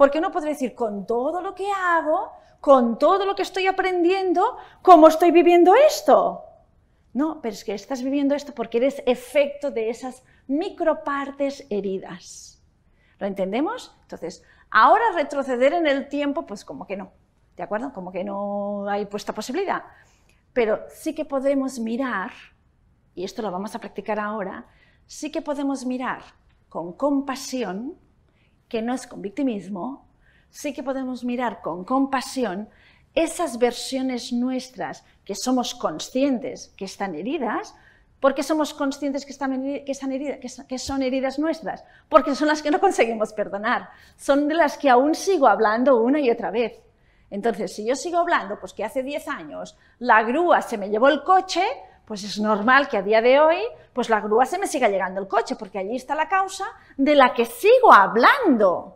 Porque no podría decir, con todo lo que hago, con todo lo que estoy aprendiendo, ¿cómo estoy viviendo esto? No, pero es que estás viviendo esto porque eres efecto de esas micropartes heridas. ¿Lo entendemos? Entonces, ahora retroceder en el tiempo, pues como que no, ¿de acuerdo? Como que no hay puesta posibilidad. Pero sí que podemos mirar, y esto lo vamos a practicar ahora, sí que podemos mirar con compasión que no es con victimismo, sí que podemos mirar con compasión esas versiones nuestras que somos conscientes que están heridas, porque somos conscientes que, están, que son heridas nuestras, porque son las que no conseguimos perdonar, son de las que aún sigo hablando una y otra vez. Entonces, si yo sigo hablando, pues que hace 10 años la grúa se me llevó el coche, pues es normal que a día de hoy, pues la grúa se me siga llegando el coche, porque allí está la causa de la que sigo hablando.